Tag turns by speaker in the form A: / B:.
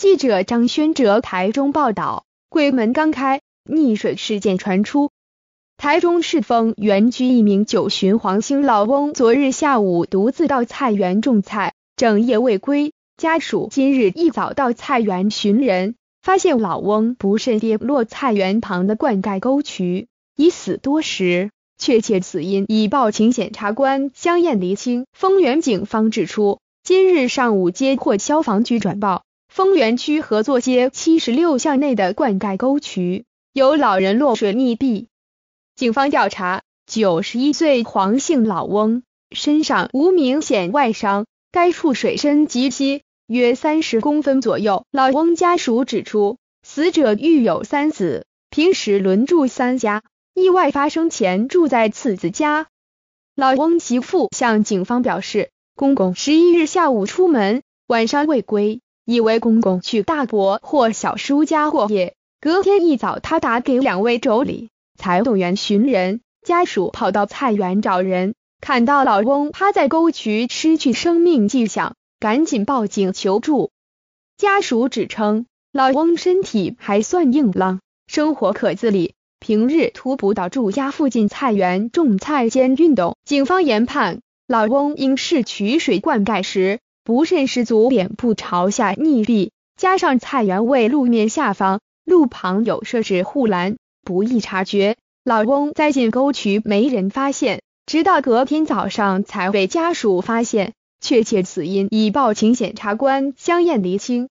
A: 记者张轩哲台中报道，鬼门刚开，溺水事件传出。台中市丰原区一名九旬黄姓老翁，昨日下午独自到菜园种菜，整夜未归。家属今日一早到菜园寻人，发现老翁不慎跌落菜园旁的灌溉沟渠，已死多时。确切死因已报请检察官相验厘清。丰原警方指出，今日上午接获消防局转报。丰源区合作街七十六巷内的灌溉沟渠，有老人落水溺毙。警方调查，九十一岁黄姓老翁身上无明显外伤，该处水深及膝，约三十公分左右。老翁家属指出，死者育有三子，平时轮住三家，意外发生前住在次子家。老翁媳妇向警方表示，公公十一日下午出门，晚上未归。以为公公去大伯或小叔家过夜，隔天一早，他打给两位妯娌，动员寻人。家属跑到菜园找人，看到老翁趴在沟渠，失去生命迹象，赶紧报警求助。家属指称，老翁身体还算硬朗，生活可自理，平日徒步到住家附近菜园种菜兼运动。警方研判，老翁应是取水灌溉时。不慎失足，脸部朝下溺毙，加上菜园位路面下方，路旁有设置护栏，不易察觉。老翁栽进沟渠，没人发现，直到隔天早上才被家属发现，确切死因已报请检察官香验厘清。